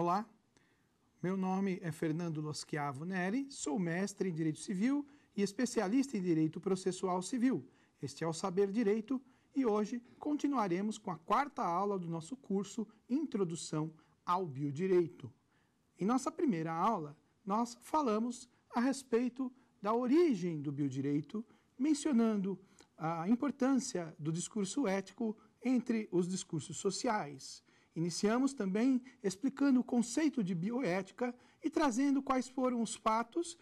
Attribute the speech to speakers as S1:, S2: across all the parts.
S1: Olá, meu nome é Fernando Loschiavo Neri, sou mestre em Direito Civil e especialista em Direito Processual Civil. Este é o Saber Direito e hoje continuaremos com a quarta aula do nosso curso Introdução ao Biodireito. Em nossa primeira aula, nós falamos a respeito da origem do biodireito, mencionando a importância do discurso ético entre os discursos sociais Iniciamos também explicando o conceito de bioética e trazendo quais foram os fatos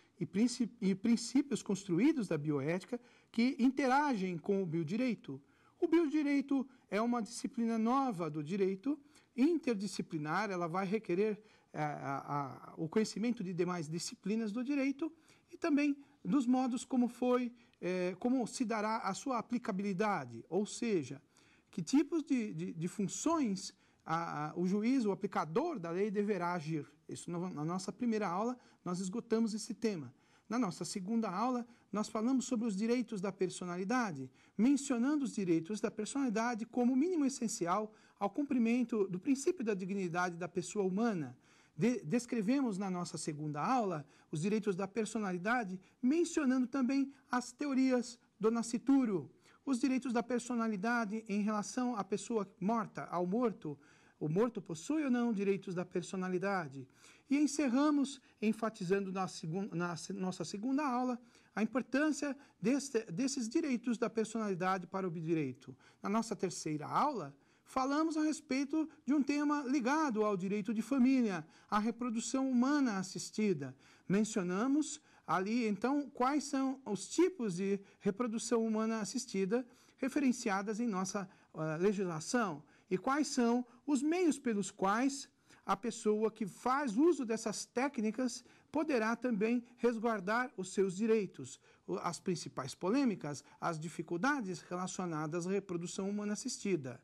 S1: e princípios construídos da bioética que interagem com o biodireito. O biodireito é uma disciplina nova do direito, interdisciplinar, ela vai requerer é, a, a, o conhecimento de demais disciplinas do direito e também dos modos como foi, é, como se dará a sua aplicabilidade, ou seja, que tipos de, de, de funções a, a, o juiz, o aplicador da lei deverá agir. Isso no, na nossa primeira aula nós esgotamos esse tema. Na nossa segunda aula, nós falamos sobre os direitos da personalidade, mencionando os direitos da personalidade como mínimo essencial ao cumprimento do princípio da dignidade da pessoa humana. De descrevemos na nossa segunda aula os direitos da personalidade, mencionando também as teorias do Nascituro, os direitos da personalidade em relação à pessoa morta, ao morto, o morto possui ou não direitos da personalidade? E encerramos enfatizando na, na nossa segunda aula a importância desse, desses direitos da personalidade para o direito. Na nossa terceira aula, falamos a respeito de um tema ligado ao direito de família, a reprodução humana assistida. Mencionamos ali, então, quais são os tipos de reprodução humana assistida referenciadas em nossa uh, legislação e quais são os meios pelos quais a pessoa que faz uso dessas técnicas poderá também resguardar os seus direitos. As principais polêmicas, as dificuldades relacionadas à reprodução humana assistida.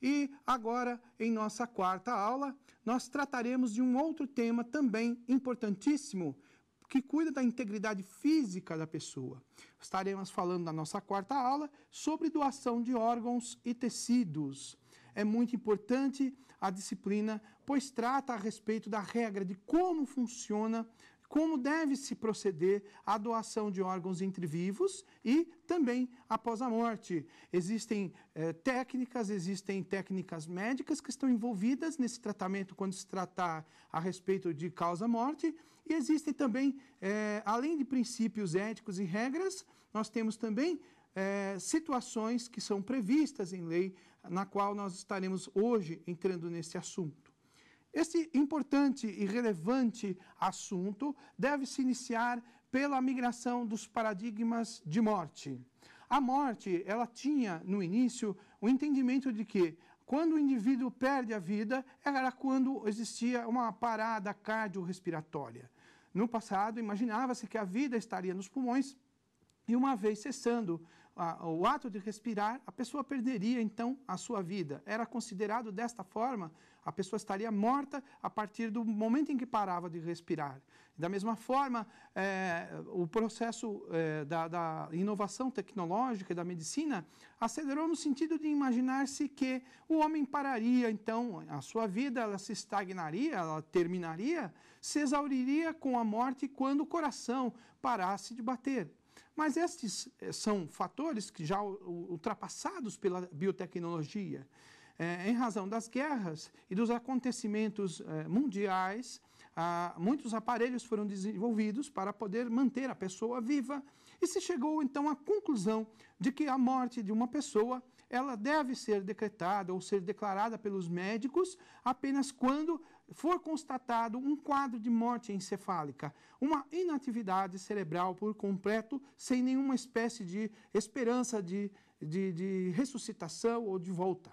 S1: E agora, em nossa quarta aula, nós trataremos de um outro tema também importantíssimo, que cuida da integridade física da pessoa. Estaremos falando na nossa quarta aula sobre doação de órgãos e tecidos é muito importante a disciplina, pois trata a respeito da regra de como funciona como deve se proceder à doação de órgãos entre vivos e também após a morte. Existem eh, técnicas, existem técnicas médicas que estão envolvidas nesse tratamento quando se tratar a respeito de causa-morte, e existem também, eh, além de princípios éticos e regras, nós temos também é, situações que são previstas em lei, na qual nós estaremos hoje entrando nesse assunto. Esse importante e relevante assunto deve se iniciar pela migração dos paradigmas de morte. A morte, ela tinha no início o entendimento de que quando o indivíduo perde a vida, era quando existia uma parada cardiorrespiratória. No passado, imaginava-se que a vida estaria nos pulmões e, uma vez cessando a, o ato de respirar, a pessoa perderia então a sua vida. Era considerado desta forma, a pessoa estaria morta a partir do momento em que parava de respirar. Da mesma forma, é, o processo é, da, da, inovação tecnológica e da medicina acelerou no sentido de imaginar-se que o homem pararia, então, a sua vida ela se estagnaria, ela terminaria, se exauriria com a morte quando o coração parasse de bater. Mas estes eh, são fatores que já ultrapassados pela biotecnologia. É, em razão das guerras e dos acontecimentos é, mundiais, ah, muitos aparelhos foram desenvolvidos para poder manter a pessoa viva e se chegou então à conclusão de que a morte de uma pessoa ela deve ser decretada ou ser declarada pelos médicos apenas quando for constatado um quadro de morte encefálica, uma inatividade cerebral por completo, sem nenhuma espécie de esperança de, de, de ressuscitação ou de volta.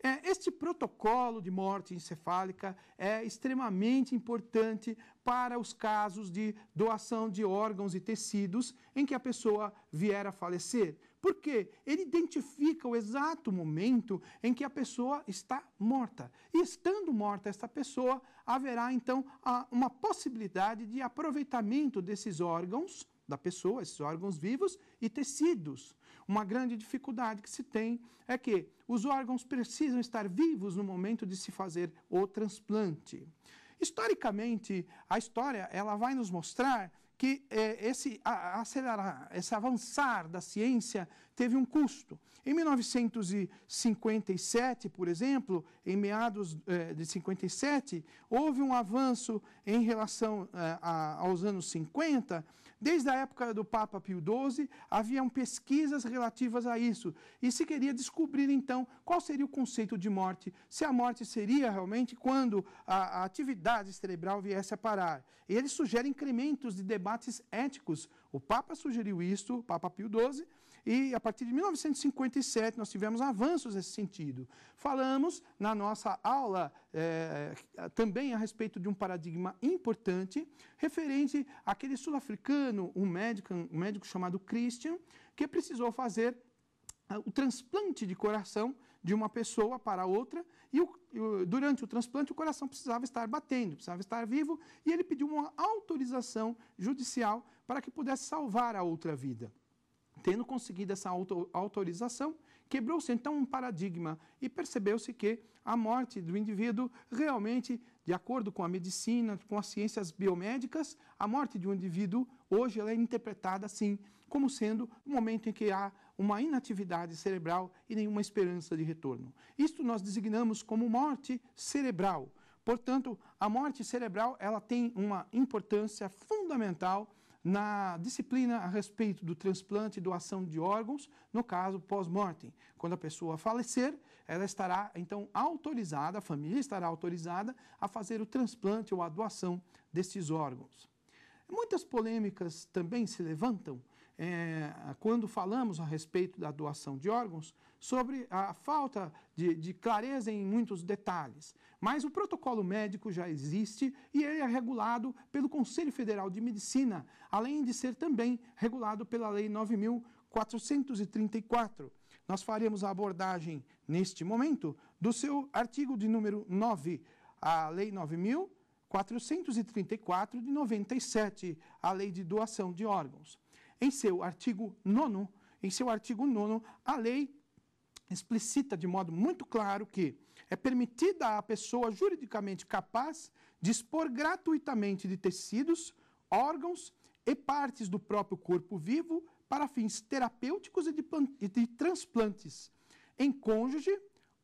S1: É, este protocolo de morte encefálica é extremamente importante para os casos de doação de órgãos e tecidos em que a pessoa vier a falecer. Por quê? Ele identifica o exato momento em que a pessoa está morta. E estando morta essa pessoa, haverá então uma possibilidade de aproveitamento desses órgãos da pessoa, esses órgãos vivos e tecidos. Uma grande dificuldade que se tem é que os órgãos precisam estar vivos no momento de se fazer o transplante. Historicamente, a história ela vai nos mostrar que eh, esse acelerar, esse avançar da ciência teve um custo. Em 1957, por exemplo, em meados eh, de 57, houve um avanço em relação eh, a, aos anos 50 Desde a época do Papa Pio XII, haviam pesquisas relativas a isso e se queria descobrir então qual seria o conceito de morte, se a morte seria realmente quando a, a atividade cerebral viesse a parar. E ele sugere incrementos de debates éticos. O Papa sugeriu isto, Papa Pio XII, e a partir de 1957 nós tivemos avanços nesse sentido. Falamos na nossa aula eh, também a respeito de um paradigma importante referente àquele sul-africano, um médico, um médico chamado Christian, que precisou fazer ah, o transplante de coração de uma pessoa para outra e o, durante o transplante o coração precisava estar batendo, precisava estar vivo e ele pediu uma autorização judicial para que pudesse salvar a outra vida tendo conseguido essa auto autorização, quebrou-se então um paradigma e percebeu-se que a morte do indivíduo realmente, de acordo com a medicina, com as ciências biomédicas, a morte de um indivíduo hoje ela é interpretada assim, como sendo o um momento em que há uma inatividade cerebral e nenhuma esperança de retorno. Isto nós designamos como morte cerebral. Portanto, a morte cerebral ela tem uma importância fundamental na disciplina a respeito do transplante e doação de órgãos, no caso pós-mortem. Quando a pessoa falecer, ela estará então autorizada, a família estará autorizada a fazer o transplante ou a doação desses órgãos. Muitas polêmicas também se levantam é, quando falamos a respeito da doação de órgãos, sobre a falta de, de, clareza em muitos detalhes. Mas o protocolo médico já existe e ele é regulado pelo Conselho Federal de Medicina, além de ser também regulado pela Lei 9434. Nós faremos a abordagem, neste momento, do seu artigo de número 9, a Lei 9434 de 97, a Lei de Doação de Órgãos. Em seu artigo 9, em seu artigo 9, a lei explicita de modo muito claro que é permitida à pessoa juridicamente capaz dispor gratuitamente de tecidos, órgãos e partes do próprio corpo vivo para fins terapêuticos e de, e de transplantes em cônjuge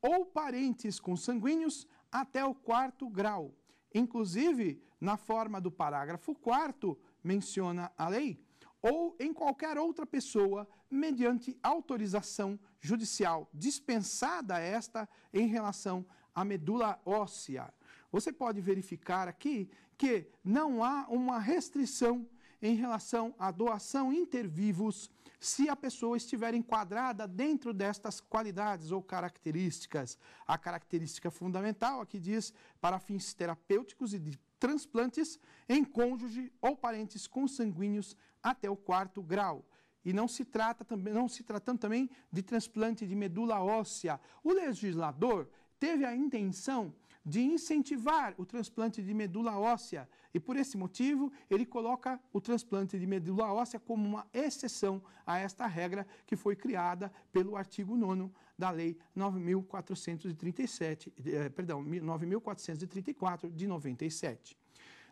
S1: ou parentes consanguíneos até o quarto grau. Inclusive, na forma do parágrafo 4 menciona a lei, ou em qualquer outra pessoa, mediante autorização judicial dispensada esta em relação à medula óssea. Você pode verificar aqui que não há uma restrição em relação à doação inter vivos se a pessoa estiver enquadrada dentro destas qualidades ou características. A característica fundamental aqui diz para fins terapêuticos e de transplantes em cônjuge ou parentes consanguíneos até o quarto grau. E não se trata também, não se tratando também de transplante de medula óssea. O legislador teve a intenção de incentivar o transplante de medula óssea e por esse motivo ele coloca o transplante de medula óssea como uma exceção a esta regra que foi criada pelo artigo 9 da lei 9437, eh, perdão, 9434 de 97.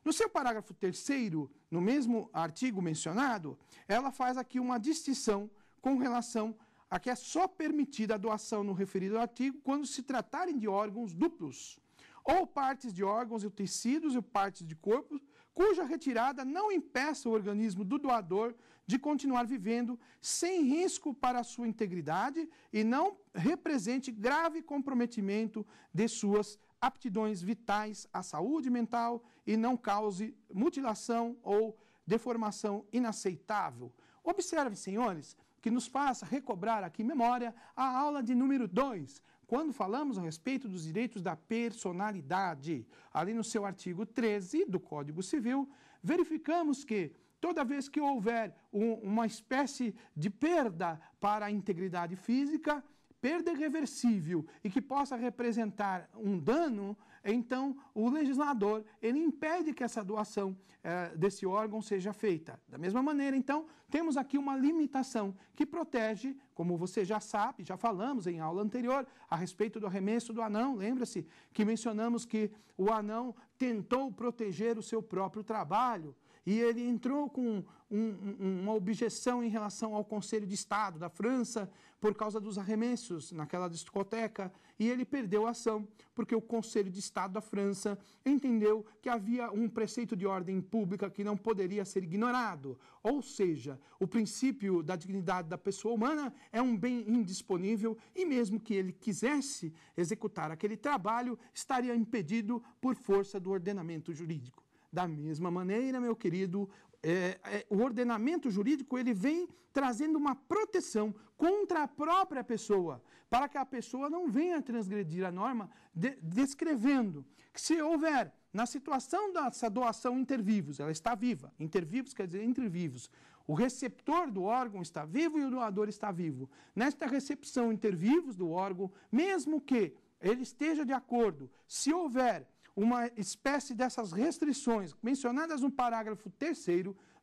S1: No seu parágrafo terceiro, no mesmo artigo mencionado, ela faz aqui uma distinção com relação a que é só permitida a doação no referido artigo quando se tratarem de órgãos duplos, ou partes de órgãos e tecidos e partes de corpos, cuja retirada não impeça o organismo do doador de continuar vivendo sem risco para a sua integridade e não represente grave comprometimento de suas aptidões vitais à saúde mental e não cause mutilação ou deformação inaceitável. Observe, senhores, que nos faça recobrar aqui memória a aula de número 2, quando falamos a respeito dos direitos da personalidade. Ali no seu artigo 13 do Código Civil, verificamos que toda vez que houver um, uma espécie de perda para a integridade física, perda irreversível e que possa representar um dano, então o legislador ele impede que essa doação eh, desse órgão seja feita. Da mesma maneira, então, temos aqui uma limitação que protege, como você já sabe, já falamos em aula anterior, a respeito do arremesso do anão. Lembra-se que mencionamos que o anão tentou proteger o seu próprio trabalho e ele entrou com um, uma objeção em relação ao Conselho de Estado da França por causa dos arremessos naquela discoteca e ele perdeu a ação porque o Conselho de Estado da França entendeu que havia um preceito de ordem pública que não poderia ser ignorado, ou seja, o princípio da dignidade da pessoa humana é um bem indisponível e mesmo que ele quisesse executar aquele trabalho, estaria impedido por força do ordenamento jurídico. Da mesma maneira, meu querido, é, é, o ordenamento jurídico ele vem trazendo uma proteção contra a própria pessoa, para que a pessoa não venha transgredir a norma, de, descrevendo que se houver na situação dessa doação intervivos, ela está viva, intervivos quer dizer entre vivos, o receptor do órgão está vivo e o doador está vivo. Nesta recepção intervivos do órgão, mesmo que ele esteja de acordo, se houver uma espécie dessas restrições mencionadas no parágrafo 3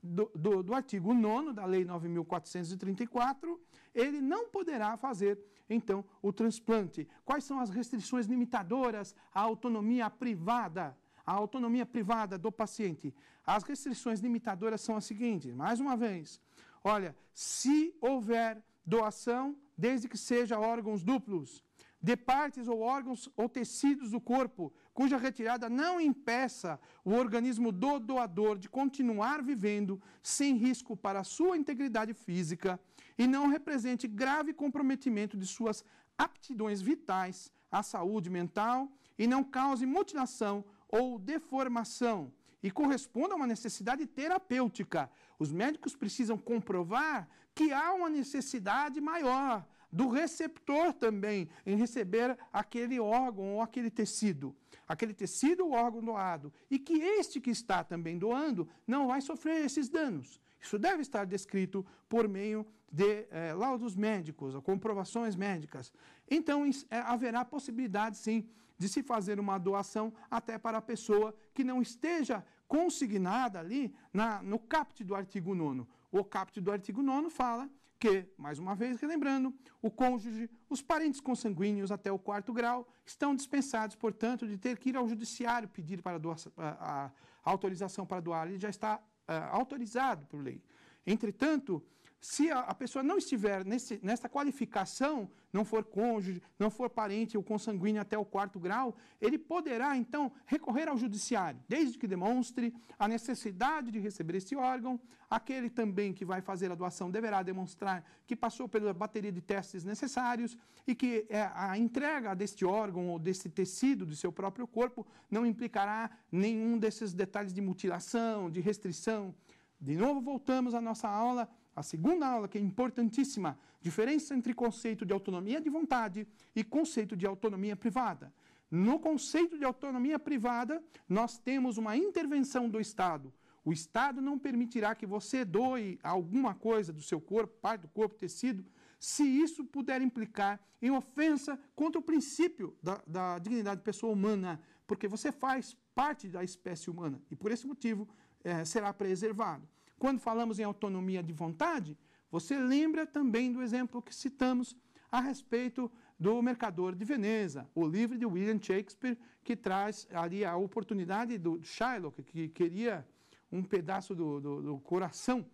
S1: do, do, do, artigo 9 da Lei 9.434, ele não poderá fazer, então, o transplante. Quais são as restrições limitadoras à autonomia privada? A autonomia privada do paciente. As restrições limitadoras são as seguintes, mais uma vez. Olha, se houver doação, desde que seja órgãos duplos, de partes ou órgãos ou tecidos do corpo, cuja retirada não impeça o organismo do doador de continuar vivendo sem risco para a sua integridade física e não represente grave comprometimento de suas aptidões vitais à saúde mental e não cause mutilação ou deformação e corresponda a uma necessidade terapêutica. Os médicos precisam comprovar que há uma necessidade maior do receptor também em receber aquele órgão ou aquele tecido. Aquele tecido ou órgão doado. E que este que está também doando não vai sofrer esses danos. Isso deve estar descrito por meio de eh, laudos médicos, comprovações médicas. Então, eh, haverá possibilidade, sim, de se fazer uma doação até para a pessoa que não esteja consignada ali na, no caput do artigo 9. O caput do artigo 9 fala que, mais uma vez relembrando, o cônjuge, os parentes consanguíneos até o quarto grau estão dispensados, portanto, de ter que ir ao judiciário pedir para doar, a, a, autorização para doar. Ele já está a, ah, autorizado por lei. Entretanto, se a, a pessoa não estiver nesse, nessa qualificação, não for cônjuge, não for parente ou consanguíneo até o quarto grau, ele poderá, então, recorrer ao judiciário, desde que demonstre a necessidade de receber esse órgão. Aquele também que vai fazer a doação deverá demonstrar que passou pela bateria de testes necessários e que é, a entrega deste órgão ou desse tecido do seu próprio corpo não implicará nenhum desses detalhes de mutilação, de restrição. De novo, voltamos à nossa aula a segunda aula, que é importantíssima, diferença entre conceito de autonomia de vontade e conceito de autonomia privada. No conceito de autonomia privada, nós temos uma intervenção do Estado. O Estado não permitirá que você doe alguma coisa do seu corpo, parte do corpo, tecido, se isso puder implicar em ofensa contra o princípio da, da dignidade da pessoa humana, porque você faz parte da espécie humana e por esse motivo é, será preservado. Quando falamos em autonomia de vontade, você lembra também do exemplo que citamos a respeito do Mercador de Veneza, o livro de William Shakespeare, que traz ali a oportunidade do Shylock, que queria um pedaço do, do, do coração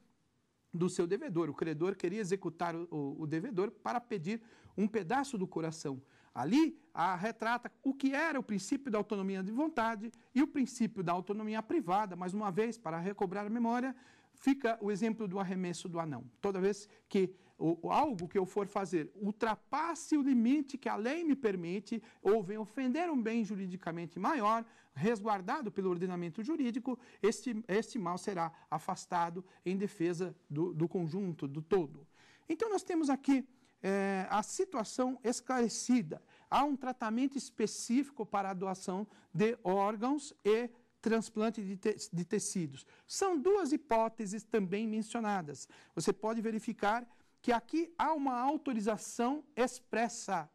S1: do seu devedor. O credor queria executar o, o, devedor para pedir um pedaço do coração. Ali, a retrata o que era o princípio da autonomia de vontade e o princípio da autonomia privada, mais uma vez, para recobrar a memória, fica o exemplo do arremesso do anão. Toda vez que o algo que eu for fazer ultrapasse o limite que a lei me permite, ou venha ofender um bem juridicamente maior, resguardado pelo ordenamento jurídico, este, este mal será afastado em defesa do, do conjunto, do todo. Então, nós temos aqui é, a situação esclarecida. Há um tratamento específico para a doação de órgãos e transplante de, te de tecidos. São duas hipóteses também mencionadas. Você pode verificar que aqui há uma autorização expressa,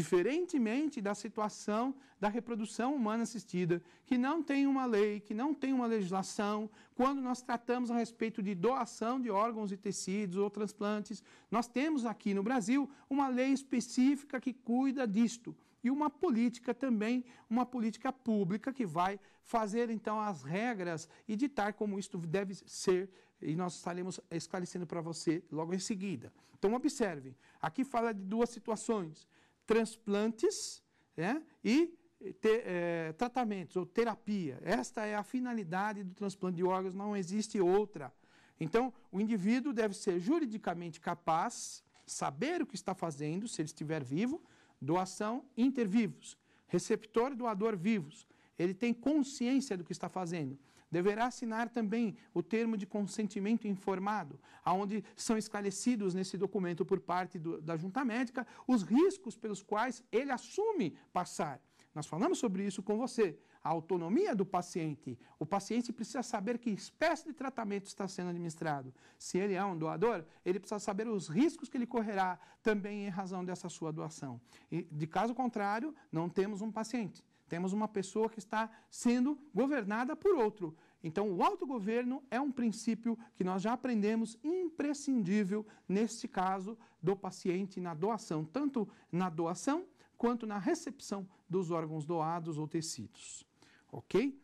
S1: diferentemente da situação da reprodução humana assistida, que não tem uma lei, que não tem uma legislação. Quando nós tratamos a respeito de doação de órgãos e tecidos ou transplantes, nós temos aqui no Brasil uma lei específica que cuida disto e uma política também, uma política pública que vai fazer então as regras e ditar como isto deve ser e nós estaremos esclarecendo para você logo em seguida. Então observe, aqui fala de duas situações, transplantes né, e eh, te, é, tratamentos ou terapia. Esta é a finalidade do transplante de órgãos, não existe outra. Então, o indivíduo deve ser juridicamente capaz, saber o que está fazendo, se ele estiver vivo, Doação inter vivos. Receptor e doador vivos. Ele tem consciência do que está fazendo. Deverá assinar também o termo de consentimento informado, aonde são esclarecidos nesse documento por parte do, da junta médica os riscos pelos quais ele assume passar. Nós falamos sobre isso com você a autonomia do paciente. O paciente precisa saber que espécie de tratamento está sendo administrado. Se ele é um doador, ele precisa saber os riscos que ele correrá também em razão dessa sua doação. E, de caso contrário, não temos um paciente. Temos uma pessoa que está sendo governada por outro. Então, o autogoverno é um princípio que nós já aprendemos imprescindível neste caso do paciente na doação, tanto na doação quanto na recepção dos órgãos doados ou tecidos ok?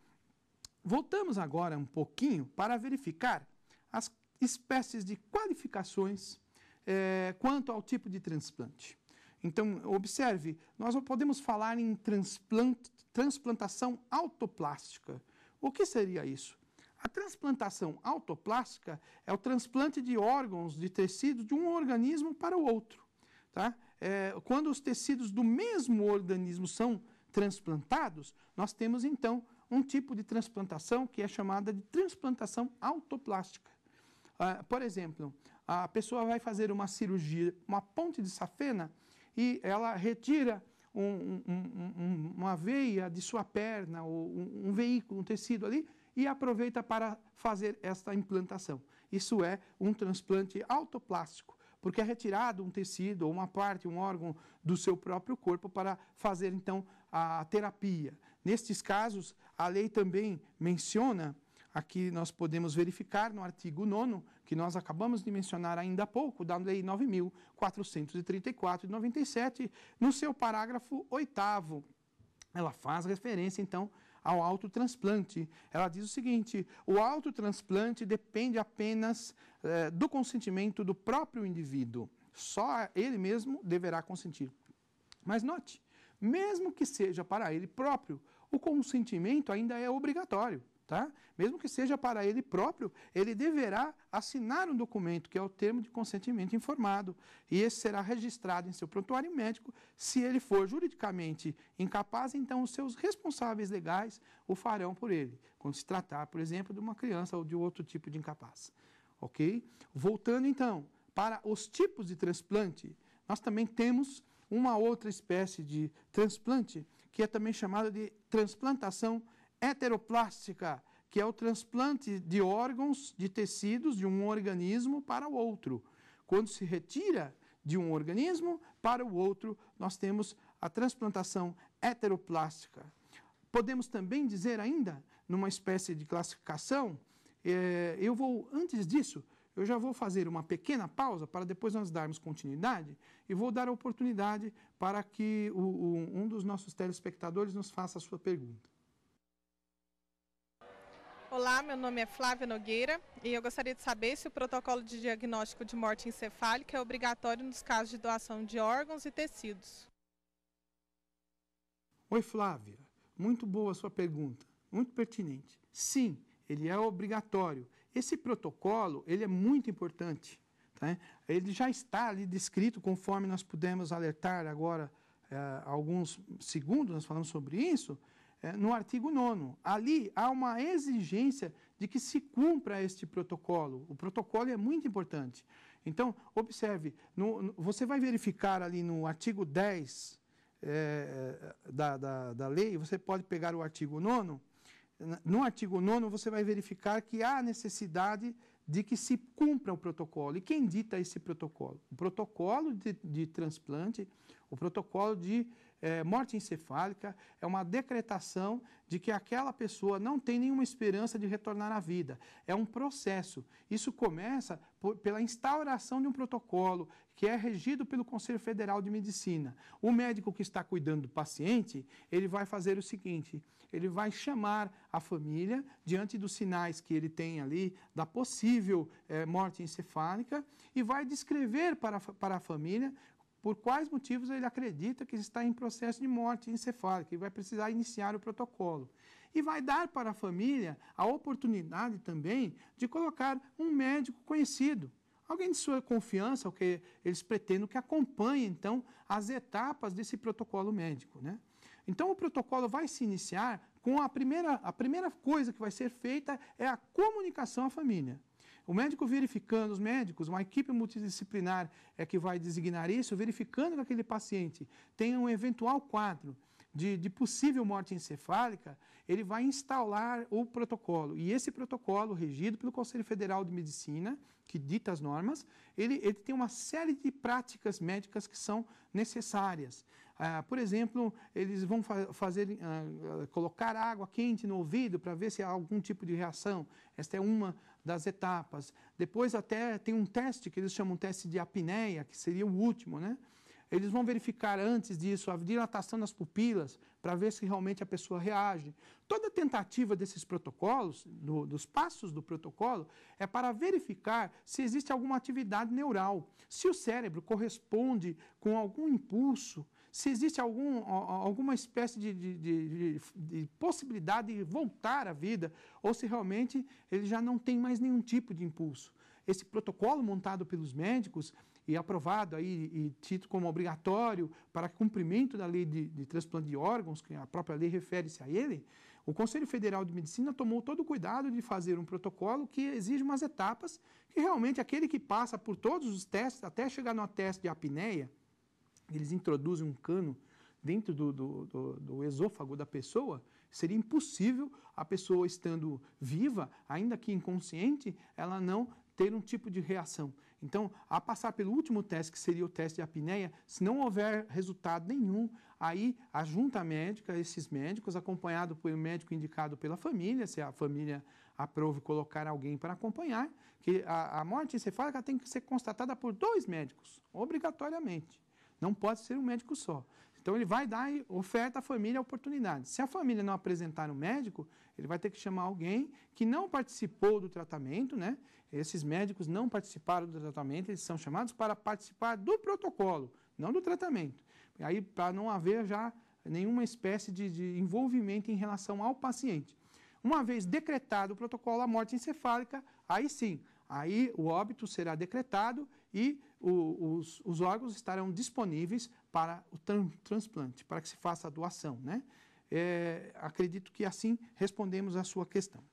S1: Voltamos agora um pouquinho para verificar as espécies de qualificações é, quanto ao tipo de transplante. Então, observe, nós podemos falar em transplante, transplantação autoplástica. O que seria isso? A transplantação autoplástica é o transplante de órgãos, de tecidos de um organismo para o outro. Tá? É, quando os tecidos do mesmo organismo são transplantados, nós temos então um tipo de transplantação que é chamada de transplantação autoplástica. Uh, por exemplo, a pessoa vai fazer uma cirurgia, uma ponte de safena, e ela retira um, um, um, uma veia de sua perna, ou um, veículo, um tecido ali, e aproveita para fazer esta implantação. Isso é um transplante autoplástico, porque é retirado um tecido ou uma parte, um órgão do seu próprio corpo para fazer então a terapia. Nestes casos, a lei também menciona, aqui nós podemos verificar no artigo 9, que nós acabamos de mencionar ainda há pouco, da Lei 9.434 de 97, no seu parágrafo 8. Ela faz referência, então, ao autotransplante. Ela diz o seguinte: o autotransplante depende apenas eh, do consentimento do próprio indivíduo. Só ele mesmo deverá consentir. Mas note mesmo que seja para ele próprio, o consentimento ainda é obrigatório. Tá? Mesmo que seja para ele próprio, ele deverá assinar um documento, que é o termo de consentimento informado, e esse será registrado em seu prontuário médico. Se ele for juridicamente incapaz, então os seus responsáveis legais o farão por ele, quando se tratar, por exemplo, de uma criança ou de outro tipo de incapaz. Ok? Voltando então para os tipos de transplante, nós também temos uma outra espécie de transplante, que é também chamada de transplantação heteroplástica, que é o transplante de órgãos, de tecidos de um organismo para o outro. Quando se retira de um organismo para o outro, nós temos a transplantação heteroplástica. Podemos também dizer ainda, numa espécie de classificação, eh, eu vou, antes disso, eu já vou fazer uma pequena pausa para depois nós darmos continuidade e vou dar a oportunidade para que o, o, um dos nossos telespectadores nos faça a sua pergunta. Olá, meu nome é Flávia Nogueira e eu gostaria de saber se o protocolo de diagnóstico de morte encefálica é obrigatório nos casos de doação de órgãos e tecidos. Oi, Flávia. Muito boa a sua pergunta, muito pertinente. Sim, ele é obrigatório esse protocolo ele é muito importante. Tá? Ele já está ali descrito, conforme nós pudemos alertar agora é, alguns segundos, nós falamos sobre isso, é, no artigo 9. Ali há uma exigência de que se cumpra este protocolo. O protocolo é muito importante. Então, observe, no, no, você vai verificar ali no artigo 10 é, é, da, da, da lei, você pode pegar o artigo 9 no artigo 9 você vai verificar que há necessidade de que se cumpra o protocolo. E quem dita esse protocolo? O protocolo de, de transplante, o protocolo de é, morte encefálica, é uma decretação de que aquela pessoa não tem nenhuma esperança de retornar à vida. É um processo. Isso começa por, pela instauração de um protocolo que é regido pelo Conselho Federal de Medicina. O médico que está cuidando do paciente, ele vai fazer o seguinte, ele vai chamar a família diante dos sinais que ele tem ali da possível é, morte encefálica e vai descrever para, para a família por quais motivos ele acredita que está em processo de morte encefálica e vai precisar iniciar o protocolo. E vai dar para a família a oportunidade também de colocar um médico conhecido, alguém de sua confiança, o que eles pretendem que acompanhe então as etapas desse protocolo médico, né? Então o protocolo vai se iniciar com a primeira a primeira coisa que vai ser feita é a comunicação à família. O médico verificando, os médicos, uma equipe multidisciplinar é que vai designar isso, verificando que aquele paciente tem um eventual quadro de, de, possível morte encefálica, ele vai instalar o protocolo. E esse protocolo, regido pelo Conselho Federal de Medicina, que dita as normas, ele, ele tem uma série de práticas médicas que são necessárias. Ah, por exemplo, eles vão fa fazer, ah, ah colocar água quente no ouvido para ver se há algum tipo de reação. Esta é uma das etapas. Depois até tem um teste que eles chamam de teste de apneia, que seria o último, né? Eles vão verificar antes disso a dilatação das pupilas para ver se realmente a pessoa reage. Toda tentativa desses protocolos, do, dos passos do protocolo, é para verificar se existe alguma atividade neural, se o cérebro corresponde com algum impulso se existe algum, alguma espécie de, de, de, de, possibilidade de voltar à vida, ou se realmente ele já não tem mais nenhum tipo de impulso. Esse protocolo montado pelos médicos e aprovado aí e tido como obrigatório para cumprimento da lei de, de transplante de órgãos, que a própria lei refere-se a ele, o Conselho Federal de Medicina tomou todo o cuidado de fazer um protocolo que exige umas etapas que realmente aquele que passa por todos os testes, até chegar no teste de apneia, eles introduzem um cano dentro do, do, do, do, esôfago da pessoa, seria impossível a pessoa estando viva, ainda que inconsciente, ela não ter um tipo de reação. Então, a passar pelo último teste, que seria o teste de apneia, se não houver resultado nenhum, aí a junta médica, esses médicos, acompanhado pelo médico indicado pela família, se a família aprove colocar alguém para acompanhar, que a, a morte encefálica tem que ser constatada por dois médicos, obrigatoriamente. Não pode ser um médico só. Então ele vai dar oferta à família a oportunidade. Se a família não apresentar um médico, ele vai ter que chamar alguém que não participou do tratamento, né? Esses médicos não participaram do tratamento, eles são chamados para participar do protocolo, não do tratamento. Aí para não haver já nenhuma espécie de, de envolvimento em relação ao paciente. Uma vez decretado o protocolo, a morte encefálica, aí sim, aí o óbito será decretado e os, os, órgãos estarão disponíveis para o tran transplante, para que se faça a doação. Né? É, acredito que assim respondemos à sua questão.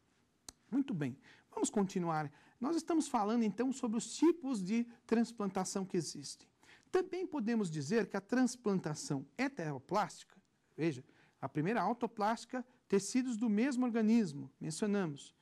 S1: Muito bem, vamos continuar. Nós estamos falando então sobre os tipos de transplantação que existem. Também podemos dizer que a transplantação heteroplástica, veja, a primeira autoplástica, tecidos do mesmo organismo, mencionamos,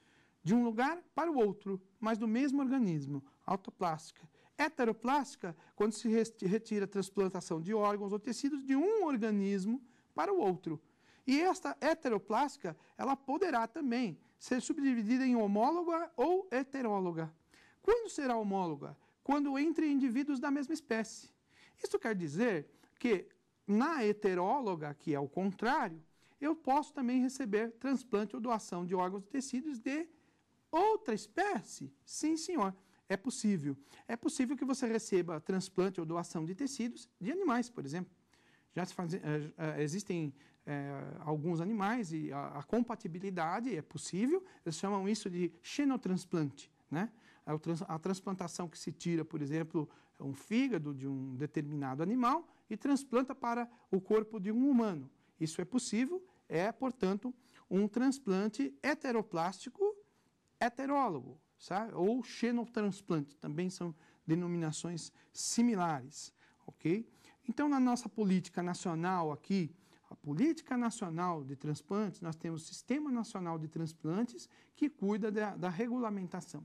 S1: de um lugar para o outro, mas do mesmo organismo, autoplástica heteroplástica quando se retira a transplantação de órgãos ou tecidos de um organismo para o outro. E esta heteroplástica, ela poderá também ser subdividida em homóloga ou heteróloga. Quando será homóloga? Quando entre indivíduos da mesma espécie. Isso quer dizer que na heteróloga, que é o contrário, eu posso também receber transplante ou doação de órgãos e tecidos de outra espécie? Sim, senhor. É possível. É possível que você receba transplante ou doação de tecidos de animais, por exemplo. Já faz, eh, eh, existem é, alguns animais e a, a, compatibilidade é possível, eles chamam isso de xenotransplante. Né? É a transplantação que se tira, por exemplo, um fígado de um determinado animal e transplanta para o corpo de um humano. Isso é possível, é, portanto, um transplante heteroplástico heterólogo sabe? ou xenotransplante, também são denominações similares. ok? Então, na nossa política nacional aqui, a política nacional de transplantes, nós temos o Sistema Nacional de Transplantes, que cuida da, da regulamentação.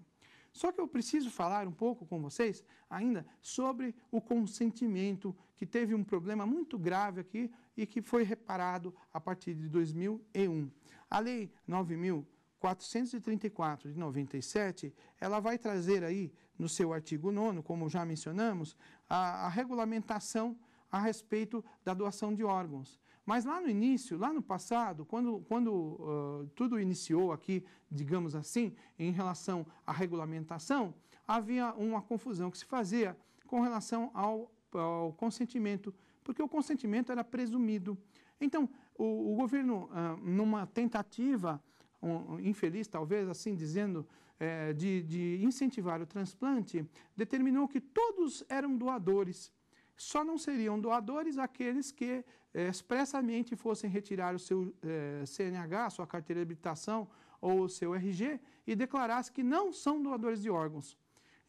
S1: Só que eu preciso falar um pouco com vocês ainda sobre o consentimento, que teve um problema muito grave aqui e que foi reparado a partir de 2001. A Lei 9.000 434 de 97, ela vai trazer aí, no seu artigo 9, como já mencionamos, a, a regulamentação a respeito da doação de órgãos. Mas lá no início, lá no passado, quando, quando uh, tudo iniciou aqui, digamos assim, em relação à regulamentação, havia uma confusão que se fazia com relação ao, ao consentimento, porque o consentimento era presumido. Então, o, o governo, uh, numa tentativa um, infeliz, talvez assim dizendo, é, de, de incentivar o transplante, determinou que todos eram doadores. Só não seriam doadores aqueles que é, expressamente fossem retirar o seu é, CNH, sua carteira de habilitação ou o seu RG e declarassem que não são doadores de órgãos.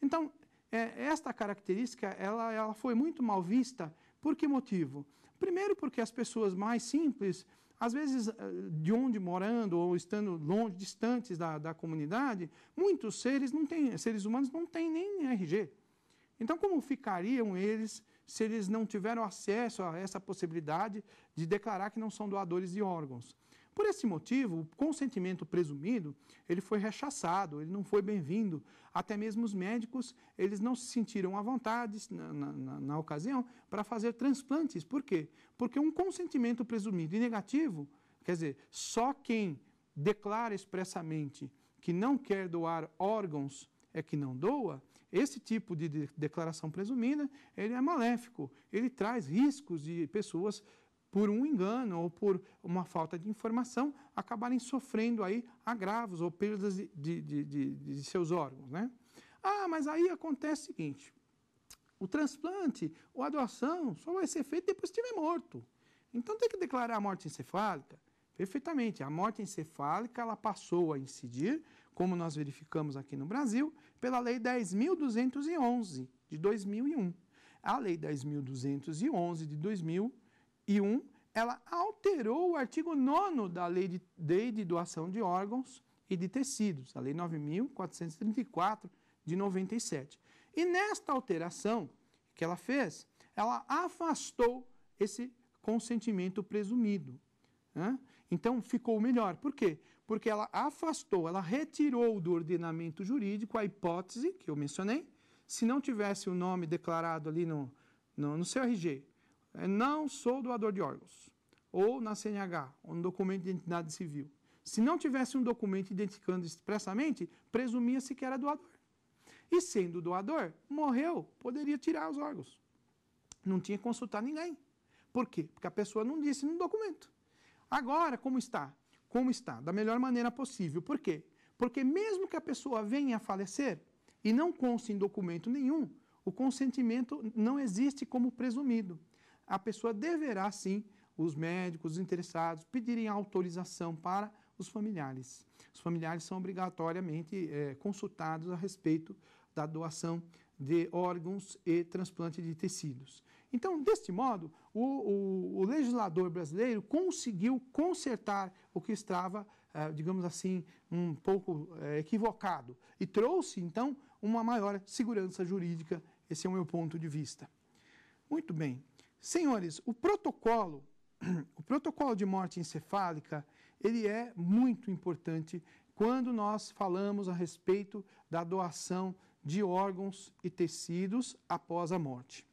S1: Então, é, esta característica ela, ela foi muito mal vista. Por que motivo? Primeiro, porque as pessoas mais simples às vezes eh, de onde morando ou estando longe, distantes da, da comunidade, muitos seres não têm, seres humanos não têm nem RG. Então, como ficariam eles se eles não tiveram acesso a essa possibilidade de declarar que não são doadores de órgãos? Por esse motivo, o consentimento presumido, ele foi rechaçado, ele não foi bem-vindo. Até mesmo os médicos, eles não se sentiram à vontade na, na, na ocasião para fazer transplantes. Por quê? Porque um consentimento presumido e negativo, quer dizer, só quem declara expressamente que não quer doar órgãos é que não doa, esse tipo de declaração presumida, ele é maléfico, ele traz riscos de pessoas por um engano ou por uma falta de informação, acabarem sofrendo aí agravos ou perdas de, de, de, de seus órgãos. Né? Ah, mas aí acontece o seguinte, o transplante ou a doação só vai ser feito depois que estiver morto. Então tem que declarar a morte encefálica? Perfeitamente. A morte encefálica ela passou a incidir, como nós verificamos aqui no Brasil, pela Lei 10.211 de 2001. A Lei 10.211 de 2001 e 1, ela alterou o artigo 9 da lei de, lei de doação de órgãos e de tecidos, a Lei 9.434 de 97. E nesta alteração que ela fez, ela afastou esse consentimento presumido. Né? Então ficou melhor. Por quê? Porque ela afastou, ela retirou do ordenamento jurídico a hipótese que eu mencionei, se não tivesse o nome declarado ali no, no, no seu RG é, não sou doador de órgãos, ou na CNH, ou no documento de identidade civil. Se não tivesse um documento identificando expressamente, presumia-se que era doador. E sendo doador, morreu, poderia tirar os órgãos. Não tinha que consultar ninguém. Por quê? Porque a pessoa não disse no documento. Agora, como está? Como está? Da melhor maneira possível. Por quê? Porque mesmo que a pessoa venha a falecer e não conste em documento nenhum, o consentimento não existe como presumido a pessoa deverá sim, os médicos, os interessados, pedirem autorização para os familiares. Os familiares são obrigatoriamente é, consultados a respeito da doação de órgãos e transplante de tecidos. Então, deste modo, o, o, o legislador brasileiro conseguiu consertar o que estava, é, digamos assim, um pouco é, equivocado e trouxe, então, uma maior segurança jurídica. Esse é o meu ponto de vista. Muito bem. Senhores, o protocolo, o protocolo de morte encefálica, ele é muito importante quando nós falamos a respeito da doação de órgãos e tecidos após a morte.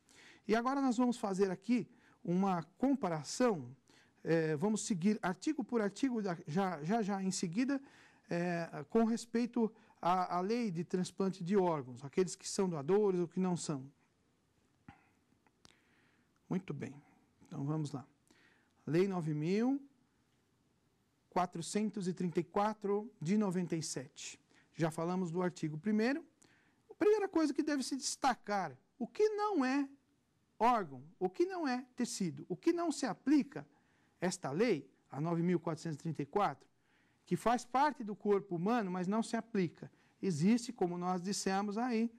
S1: E agora nós vamos fazer aqui uma comparação, é, vamos seguir artigo por artigo, já já, já em seguida, é, com respeito à, à lei de transplante de órgãos, aqueles que são doadores ou que não são. Muito bem. Então vamos lá. Lei 9434 de 97. Já falamos do artigo 1 A primeira coisa que deve se destacar, o que não é órgão, o que não é tecido, o que não se aplica esta lei, a 9434, que faz parte do corpo humano, mas não se aplica. Existe, como nós dissemos aí,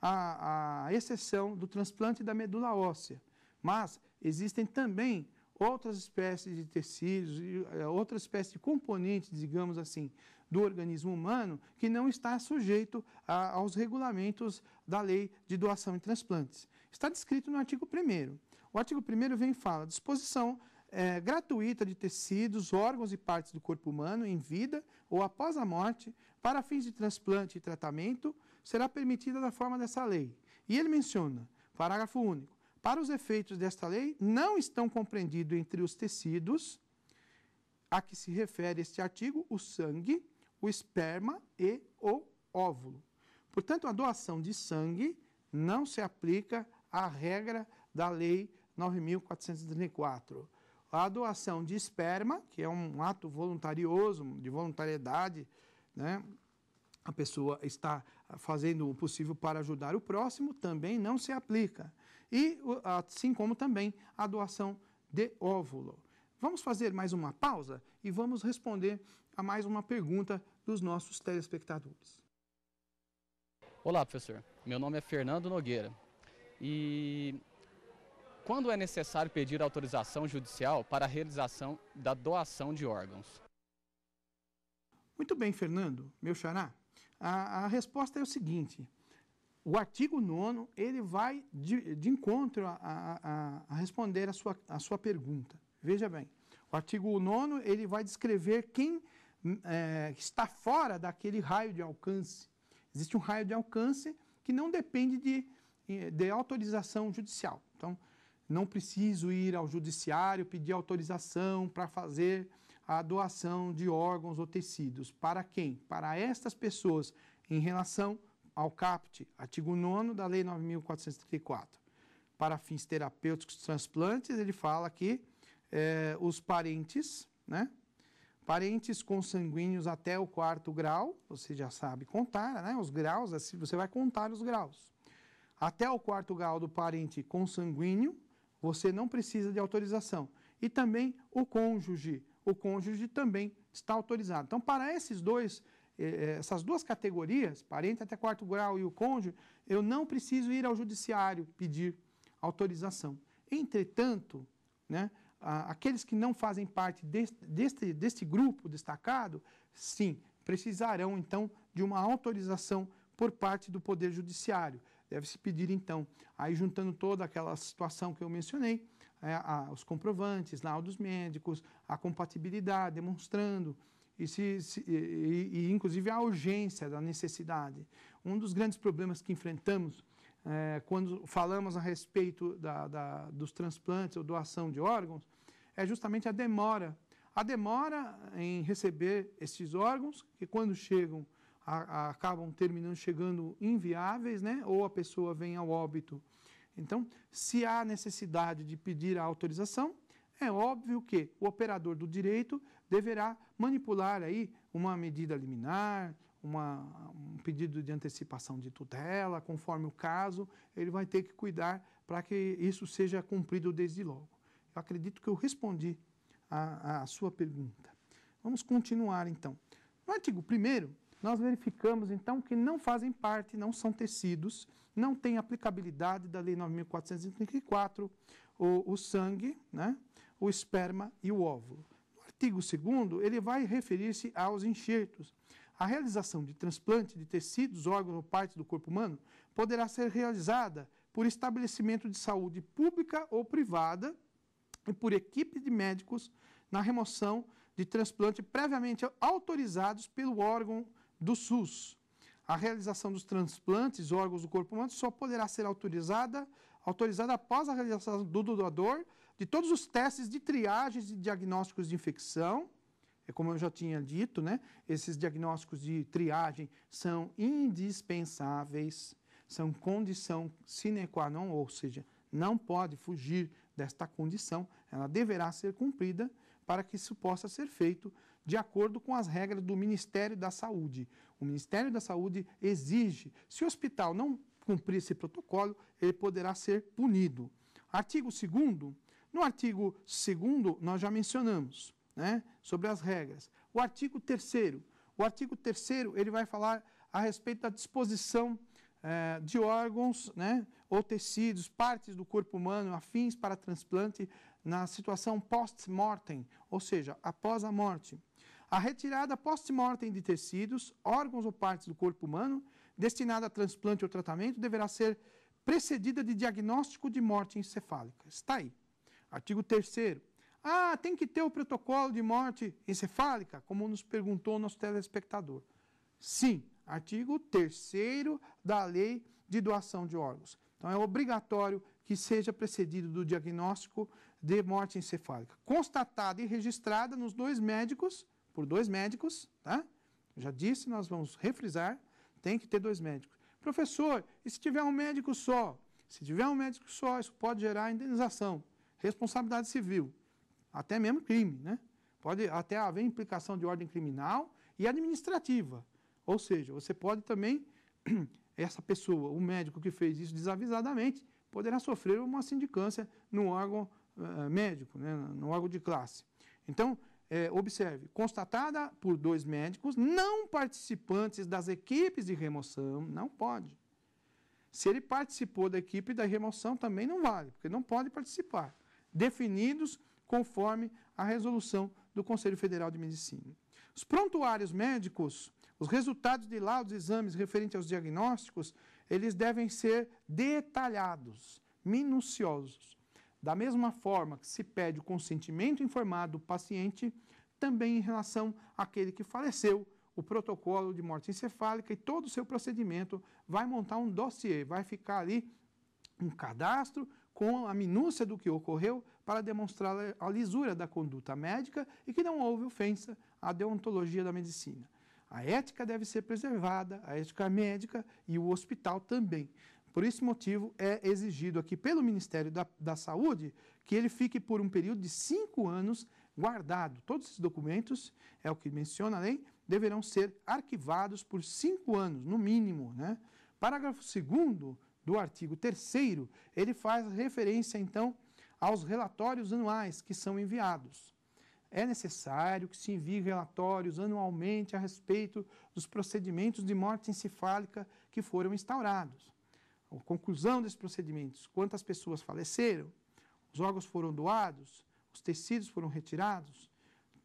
S1: a, a exceção do transplante da medula óssea mas existem também outras espécies de tecidos, eh, outras espécies de componentes, digamos assim, do organismo humano que não está sujeito a, aos regulamentos da lei de doação e transplantes. Está descrito no artigo 1 O artigo 1 vem e fala, disposição é, gratuita de tecidos, órgãos e partes do corpo humano em vida ou após a morte, para fins de transplante e tratamento, será permitida da forma dessa lei. E ele menciona, parágrafo único, para os efeitos desta lei, não estão compreendidos entre os tecidos a que se refere este artigo o sangue, o esperma e o óvulo. Portanto, a doação de sangue não se aplica à regra da Lei 9.434. A doação de esperma, que é um ato voluntarioso, de voluntariedade, né? a pessoa está fazendo o possível para ajudar o próximo, também não se aplica e assim como também a doação de óvulo. Vamos fazer mais uma pausa e vamos responder a mais uma pergunta dos nossos telespectadores. Olá, professor. Meu nome é Fernando Nogueira. E quando é necessário pedir autorização judicial para a realização da doação de órgãos? Muito bem, Fernando, meu xará. A, a resposta é o seguinte: o artigo 9 ele vai de, de encontro a, a, a, responder a sua, a sua pergunta. Veja bem, o artigo 9 ele vai descrever quem é, está fora daquele raio de alcance. Existe um raio de alcance que não depende de, de autorização judicial. Então, não preciso ir ao judiciário pedir autorização para fazer a doação de órgãos ou tecidos. Para quem? Para estas pessoas, em relação ao CAPT, artigo 9 da Lei 9.434. Para fins terapêuticos transplantes, ele fala que é, os parentes, né? Parentes consanguíneos até o quarto grau, você já sabe contar, né? Os graus, assim, você vai contar os graus. Até o quarto grau do parente consanguíneo, você não precisa de autorização. E também o cônjuge. O cônjuge também está autorizado. Então, para esses dois, eh, eh, essas duas categorias, parente até quarto grau e o cônjuge, eu não preciso ir ao judiciário pedir autorização. Entretanto, né, aqueles que não fazem parte deste, deste grupo destacado, sim, precisarão então de uma autorização por parte do Poder Judiciário. Deve-se pedir então, aí juntando toda aquela situação que eu mencionei, é, a, os comprovantes, laudos médicos, a compatibilidade, demonstrando e, se, se, e, e, inclusive a urgência da necessidade. Um dos grandes problemas que enfrentamos é, quando falamos a respeito da, da, dos transplantes ou doação de órgãos é justamente a demora. A demora em receber esses órgãos, que quando chegam, a, a, acabam terminando chegando inviáveis, né? ou a pessoa vem ao óbito. Então, se há necessidade de pedir a autorização, é óbvio que o operador do direito deverá manipular aí uma medida liminar, uma, um pedido de antecipação de tutela, conforme o caso, ele vai ter que cuidar para que isso seja cumprido desde logo. Eu acredito que eu respondi a, a sua pergunta. Vamos continuar então. No artigo 1 nós verificamos então que não fazem parte, não são tecidos, não tem aplicabilidade da Lei 9.434, o, o sangue, né, o esperma e o óvulo artigo 2 ele vai referir-se aos enxertos. A realização de transplante de tecidos, órgãos ou partes do corpo humano poderá ser realizada por estabelecimento de saúde pública ou privada e por equipe de médicos na remoção de transplante previamente autorizados pelo órgão do SUS. A realização dos transplantes, órgãos do corpo humano, só poderá ser autorizada, autorizada após a realização do doador de todos os testes de triagens e diagnósticos de infecção. É como eu já tinha dito, né? Esses diagnósticos de triagem são indispensáveis, são condição sine qua non, ou seja, não pode fugir desta condição, ela deverá ser cumprida para que isso possa ser feito de acordo com as regras do Ministério da Saúde. O Ministério da Saúde exige, se o hospital não cumprir esse protocolo, ele poderá ser punido. Artigo 2 no artigo 2 nós já mencionamos, né, sobre as regras. O artigo 3 o artigo 3 ele vai falar a respeito da disposição eh, de órgãos né, ou tecidos, partes do corpo humano afins para transplante na situação post-mortem, ou seja, após a morte. A retirada post-mortem de tecidos, órgãos ou partes do corpo humano destinada a transplante ou tratamento deverá ser precedida de diagnóstico de morte encefálica. Está aí. Artigo 3 Ah, tem que ter o protocolo de morte encefálica, como nos perguntou o nosso telespectador. Sim, artigo 3 da Lei de Doação de Órgãos. Então é obrigatório que seja precedido do diagnóstico de morte encefálica, constatada e registrada nos dois médicos, por dois médicos, tá? já disse, nós vamos refrisar, tem que ter dois médicos. Professor, e se tiver um médico só? Se tiver um médico só, isso pode gerar indenização responsabilidade civil, até mesmo crime, né? Pode até haver implicação de ordem criminal e administrativa. Ou seja, você pode também, essa pessoa, o médico que fez isso desavisadamente, poderá sofrer uma sindicância no órgão eh, médico, né, no órgão de classe. Então, é, observe, constatada por dois médicos não participantes das equipes de remoção, não pode. Se ele participou da equipe da remoção, também não vale, porque não pode participar definidos conforme a resolução do Conselho Federal de Medicina. Os prontuários médicos, os resultados de laudos e exames referentes aos diagnósticos, eles devem ser detalhados, minuciosos. Da mesma forma que se pede o consentimento informado do paciente, também em relação àquele que faleceu, o protocolo de morte encefálica e todo o seu procedimento vai montar um dossiê, vai ficar ali um cadastro com a minúcia do que ocorreu para demonstrar a lisura da conduta médica e que não houve ofensa à deontologia da medicina. A ética deve ser preservada, a ética médica e o hospital também. Por esse motivo, é exigido aqui pelo Ministério da, da Saúde que ele fique por um período de cinco anos guardado. Todos esses documentos, é o que menciona a lei, deverão ser arquivados por cinco anos, no mínimo. Né? Parágrafo 2 do artigo 3 ele faz referência, então, aos relatórios anuais que são enviados. É necessário que se envie relatórios anualmente a respeito dos procedimentos de morte encefálica que foram instaurados. A conclusão desses procedimentos, quantas pessoas faleceram, os órgãos foram doados, os tecidos foram retirados,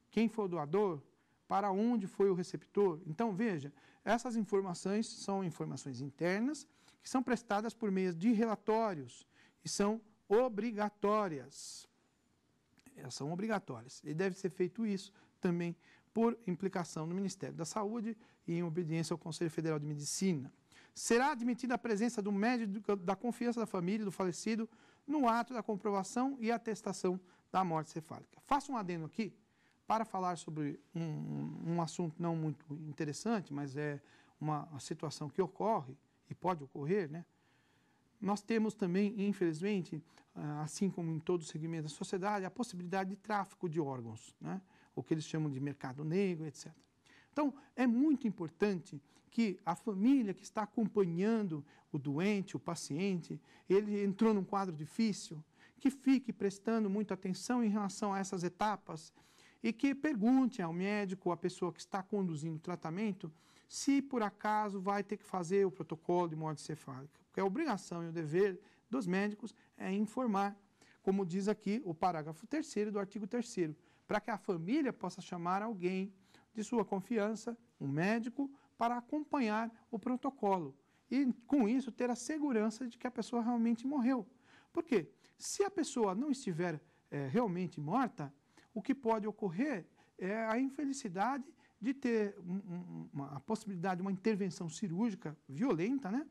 S1: quem foi o doador, para onde foi o receptor. Então, veja, essas informações são informações internas que são prestadas por meio de relatórios e são obrigatórias. Elas são obrigatórias. E deve ser feito isso também por implicação no Ministério da Saúde e em obediência ao Conselho Federal de Medicina. Será admitida a presença do médico da confiança da família do falecido no ato da comprovação e atestação da morte cefálica. Faço um adendo aqui para falar sobre um, um assunto não muito interessante, mas é uma situação que ocorre e pode ocorrer, né? Nós temos também, infelizmente, ah, assim como em todo segmento da sociedade, a possibilidade de tráfico de órgãos, né? o que eles chamam de mercado negro, etc. Então, é muito importante que a família que está acompanhando o doente, o paciente, ele entrou num quadro difícil, que fique prestando muita atenção em relação a essas etapas e que pergunte ao médico, à pessoa que está conduzindo o tratamento, se por acaso vai ter que fazer o protocolo de morte cefálica. Porque a obrigação e o dever dos médicos é informar, como diz aqui o parágrafo 3 do artigo 3 para que a família possa chamar alguém de sua confiança, um médico, para acompanhar o protocolo e, com isso, ter a segurança de que a pessoa realmente morreu. Por quê? Se a pessoa não estiver é, realmente morta, o que pode ocorrer é a infelicidade de ter uma, a possibilidade de uma intervenção cirúrgica violenta, né?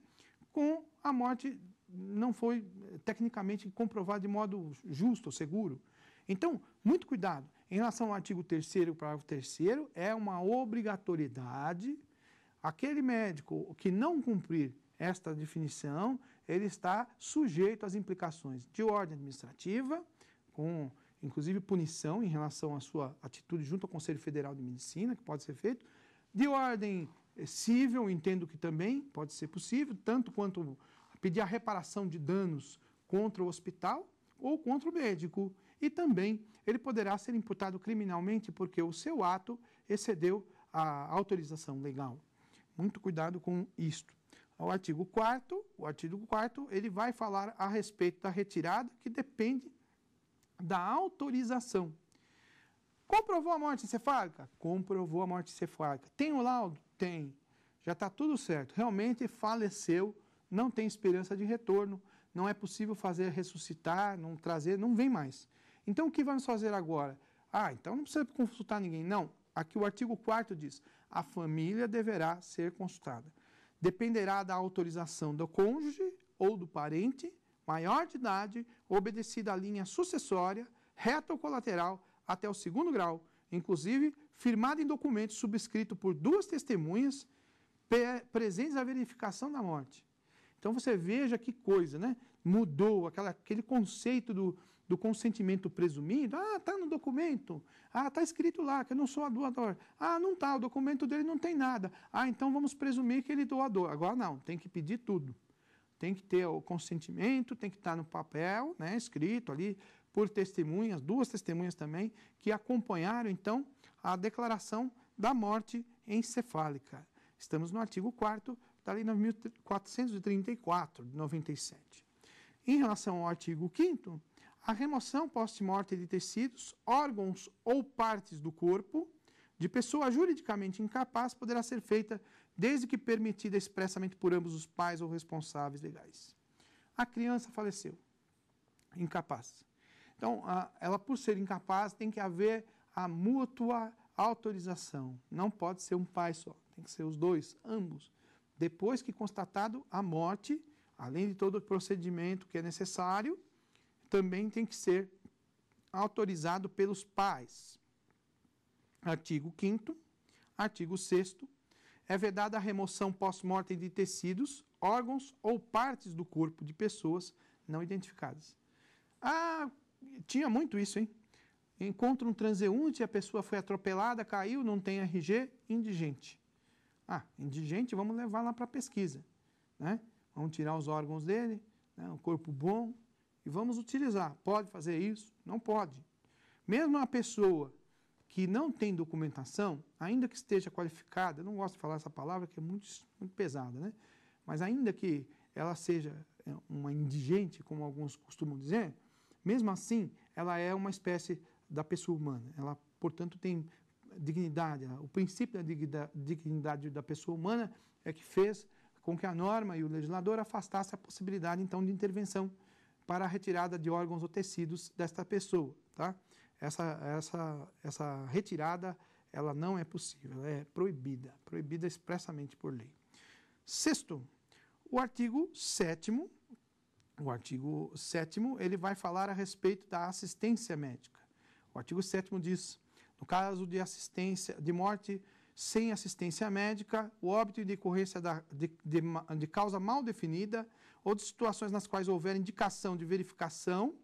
S1: com a morte não foi eh, tecnicamente comprovada de modo justo ou seguro. Então, muito cuidado. Em relação ao artigo 3 parágrafo 3 é uma obrigatoriedade. Aquele médico que não cumprir esta definição, ele está sujeito às implicações de ordem administrativa, com inclusive punição em relação à sua atitude junto ao Conselho Federal de Medicina, que pode ser feito, de ordem eh, civil, entendo que também pode ser possível, tanto quanto pedir a reparação de danos contra o hospital ou contra o médico. E também ele poderá ser imputado criminalmente porque o seu ato excedeu a autorização legal. Muito cuidado com isto. O artigo 4 o artigo 4 ele vai falar a respeito da retirada que depende da autorização. Comprovou a morte cefálica? Comprovou a morte cefálica. Tem o laudo? Tem. Já está tudo certo. Realmente faleceu, não tem esperança de retorno, não é possível fazer ressuscitar, não trazer, não vem mais. Então o que vamos fazer agora? Ah, então não precisa consultar ninguém. Não. Aqui o artigo 4 diz: a família deverá ser consultada. Dependerá da autorização do cônjuge ou do parente maior de idade, obedecida à linha sucessória, reta ou colateral até o segundo grau, inclusive firmada em documento subscrito por duas testemunhas presentes à verificação da morte. Então você veja que coisa, né? Mudou aquela, aquele conceito do, do consentimento presumido. Ah, tá no documento. Ah, tá escrito lá que eu não sou doador. Ah, não tá, o documento dele não tem nada. Ah, então vamos presumir que ele é doador. Agora não, tem que pedir tudo tem que ter o consentimento, tem que estar no papel, né, escrito ali por testemunhas, duas testemunhas também, que acompanharam então a declaração da morte encefálica. Estamos no artigo 4 da Lei 9434 de 97. Em relação ao artigo 5 a remoção pós morte de tecidos, órgãos ou partes do corpo de pessoa juridicamente incapaz poderá ser feita desde que permitida expressamente por ambos os pais ou responsáveis legais. A criança faleceu, incapaz. Então, ela, por ser incapaz, tem que haver a mútua autorização. Não pode ser um pai só, tem que ser os dois, ambos. Depois que constatado a morte, além de todo o procedimento que é necessário, também tem que ser autorizado pelos pais. Artigo 5 artigo 6 é vedada a remoção pós-mortem de tecidos, órgãos ou partes do corpo de pessoas não identificadas. Ah, tinha muito isso, hein? Encontra um transeunte, a pessoa foi atropelada, caiu, não tem RG, indigente. Ah, indigente, vamos levar lá para pesquisa, né? Vamos tirar os órgãos dele, né? um corpo bom, e vamos utilizar. Pode fazer isso? Não pode. Mesmo uma pessoa que não tem documentação, ainda que esteja qualificada, eu não gosto de falar essa palavra que é muito, muito pesada, né? mas ainda que ela seja é, uma indigente, como alguns costumam dizer, mesmo assim ela é uma espécie da pessoa humana. Ela, portanto, tem dignidade. O princípio da dignidade da pessoa humana é que fez com que a norma e o legislador afastasse a possibilidade, então, de intervenção para a retirada de órgãos ou tecidos desta pessoa, tá? essa, essa, essa retirada ela não é possível, ela é proibida, proibida expressamente por lei. Sexto, o artigo 7 o artigo 7 ele vai falar a respeito da assistência médica. O artigo 7 diz: no caso de assistência de morte sem assistência médica, o óbito em decorrência da, de, de, de causa mal definida ou de situações nas quais houver indicação de verificação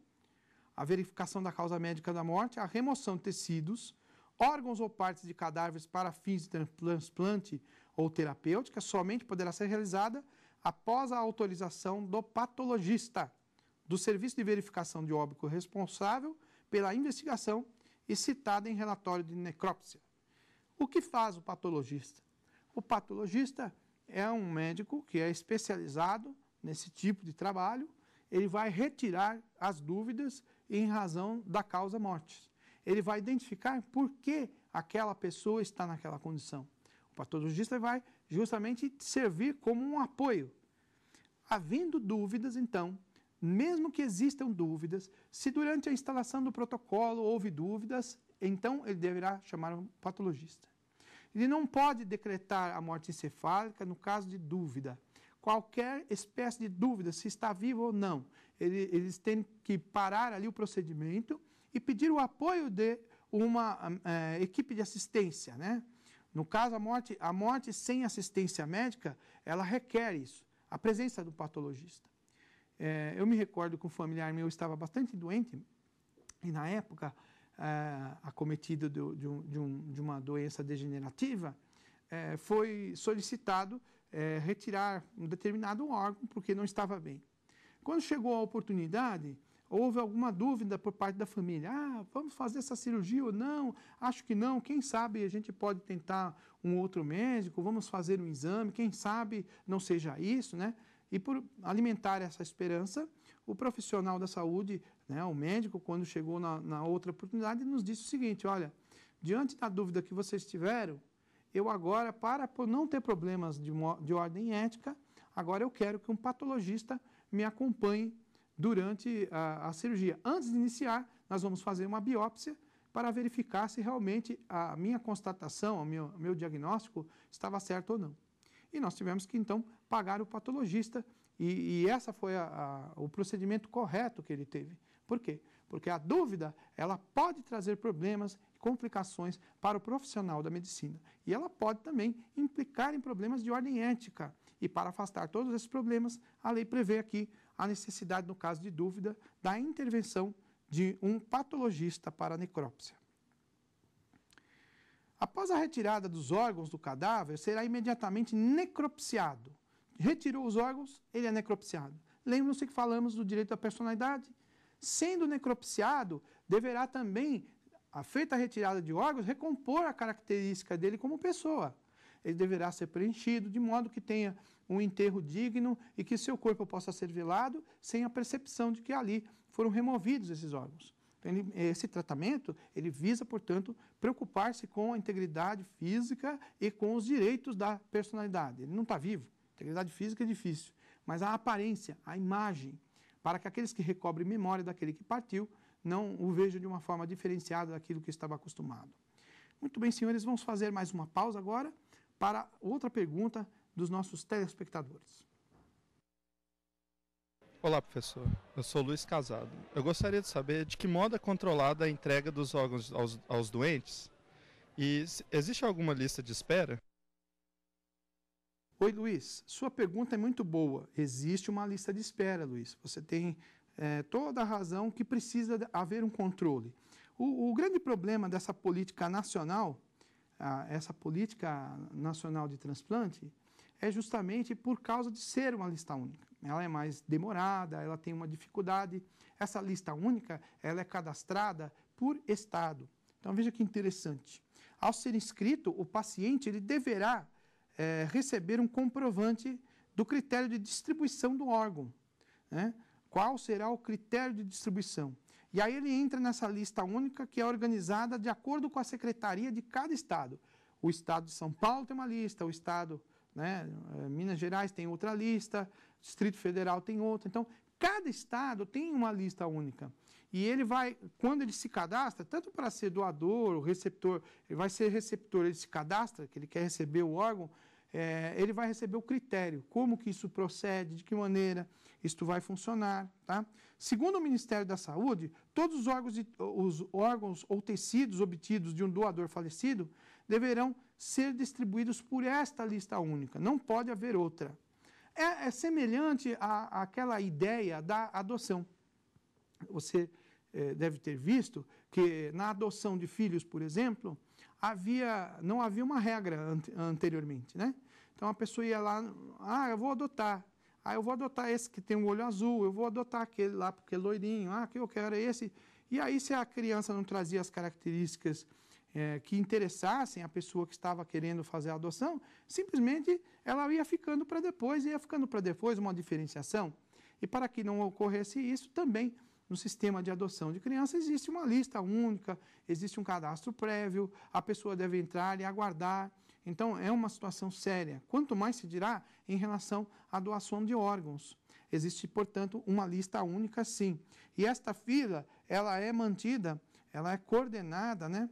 S1: a verificação da causa médica da morte, a remoção de tecidos, órgãos ou partes de cadáveres para fins de transplante ou terapêutica somente poderá ser realizada após a autorização do patologista do serviço de verificação de óbito responsável pela investigação e citada em relatório de necrópsia. O que faz o patologista? O patologista é um médico que é especializado nesse tipo de trabalho, ele vai retirar as dúvidas em razão da causa morte. Ele vai identificar por que aquela pessoa está naquela condição. O patologista vai justamente servir como um apoio. Havendo dúvidas, então, mesmo que existam dúvidas, se durante a instalação do protocolo houve dúvidas, então ele deverá chamar um patologista. Ele não pode decretar a morte encefálica no caso de dúvida qualquer espécie de dúvida se está vivo ou não. Eles têm que parar ali o procedimento e pedir o apoio de uma é, equipe de assistência, né? No caso, a morte, a morte sem assistência médica, ela requer isso, a presença do patologista. É, eu me recordo que um familiar meu estava bastante doente e, na época, é, acometido de, de, um, de, uma doença degenerativa, é, foi solicitado é, retirar um determinado órgão porque não estava bem. Quando chegou a oportunidade, houve alguma dúvida por parte da família: ah, vamos fazer essa cirurgia ou não? Acho que não. Quem sabe a gente pode tentar um outro médico, vamos fazer um exame, quem sabe não seja isso, né? E por alimentar essa esperança, o profissional da saúde, né, o médico, quando chegou na, na outra oportunidade, nos disse o seguinte: olha, diante da dúvida que vocês tiveram, eu agora, para não ter problemas de, de ordem ética, agora eu quero que um patologista me acompanhe durante a, a, cirurgia. Antes de iniciar, nós vamos fazer uma biópsia para verificar se realmente a minha constatação, o meu, meu diagnóstico estava certo ou não. E nós tivemos que então pagar o patologista e, e essa foi a, a, o procedimento correto que ele teve. Por quê? Porque a dúvida ela pode trazer problemas complicações para o profissional da medicina. E ela pode também implicar em problemas de ordem ética. E para afastar todos esses problemas, a lei prevê aqui a necessidade, no caso de dúvida, da intervenção de um patologista para a necrópsia. Após a retirada dos órgãos do cadáver, será imediatamente necropsiado. Retirou os órgãos, ele é necropsiado. Lembram-se que falamos do direito à personalidade? Sendo necropsiado, deverá também a feita a retirada de órgãos, recompor a característica dele como pessoa. Ele deverá ser preenchido de modo que tenha um enterro digno e que seu corpo possa ser velado sem a percepção de que ali foram removidos esses órgãos. Então, ele, esse tratamento ele visa, portanto, preocupar-se com a integridade física e com os direitos da personalidade. Ele não está vivo. Integridade física é difícil, mas a aparência, a imagem, para que aqueles que recobrem memória daquele que partiu não o vejo de uma forma diferenciada daquilo que estava acostumado. Muito bem, senhores, vamos fazer mais uma pausa agora para outra pergunta dos nossos telespectadores. Olá, professor. Eu sou Luiz Casado. Eu gostaria de saber de que modo é controlada a entrega dos órgãos aos, aos doentes e existe alguma lista de espera? Oi, Luiz. Sua pergunta é muito boa. Existe uma lista de espera, Luiz. Você tem é, toda a razão que precisa haver um controle. O, o grande problema dessa política nacional, a, essa política nacional de transplante, é justamente por causa de ser uma lista única. Ela é mais demorada, ela tem uma dificuldade. Essa lista única, ela é cadastrada por estado. Então veja que interessante. Ao ser inscrito, o paciente ele deverá é, receber um comprovante do critério de distribuição do órgão. Né? Qual será o critério de distribuição? E aí ele entra nessa lista única que é organizada de acordo com a secretaria de cada estado. O estado de São Paulo tem uma lista, o estado né, eh, Minas Gerais tem outra lista, Distrito Federal tem outra. Então, cada estado tem uma lista única. E ele vai, quando ele se cadastra, tanto para ser doador ou receptor, ele vai ser receptor, ele se cadastra, que ele quer receber o órgão, é, ele vai receber o critério, como que isso procede, de que maneira isto vai funcionar. Tá? Segundo o Ministério da Saúde, todos os órgãos, de, os órgãos ou tecidos obtidos de um doador falecido deverão ser distribuídos por esta lista única, não pode haver outra. É, é semelhante à, àquela ideia da adoção. Você é, deve ter visto que na adoção de filhos, por exemplo, havia, não havia uma regra ante, anteriormente, né? Então a pessoa ia lá, ah, eu vou adotar. Ah, eu vou adotar esse que tem um olho azul, eu vou adotar aquele lá porque é loirinho, ah, que eu quero é esse. E aí, se a criança não trazia as características é, que interessassem a pessoa que estava querendo fazer a adoção, simplesmente ela ia ficando para depois, ia ficando para depois uma diferenciação. E para que não ocorresse isso, também no sistema de adoção de criança existe uma lista única, existe um cadastro prévio, a pessoa deve entrar e aguardar. Então, é uma situação séria. Quanto mais se dirá em relação à doação de órgãos. Existe, portanto, uma lista única, sim. E esta fila, ela é mantida, ela é coordenada né,